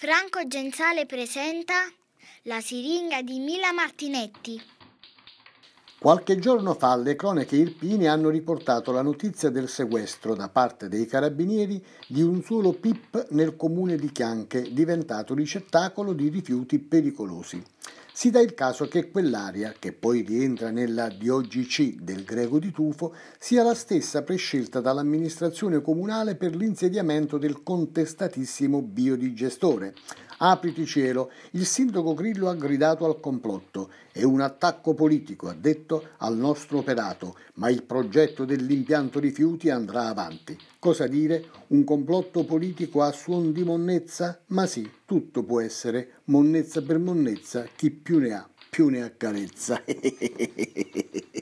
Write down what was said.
Franco Genzale presenta La siringa di Mila Martinetti. Qualche giorno fa le cronache irpine hanno riportato la notizia del sequestro da parte dei carabinieri di un solo PIP nel comune di Chianche, diventato ricettacolo di rifiuti pericolosi si dà il caso che quell'area, che poi rientra nella DOGC del Greco di Tufo, sia la stessa prescelta dall'amministrazione comunale per l'insediamento del contestatissimo biodigestore, Apriti cielo, il sindaco Grillo ha gridato al complotto. È un attacco politico, ha detto, al nostro operato, ma il progetto dell'impianto rifiuti andrà avanti. Cosa dire? Un complotto politico a suon di monnezza? Ma sì, tutto può essere monnezza per monnezza, chi più ne ha più ne accarezza.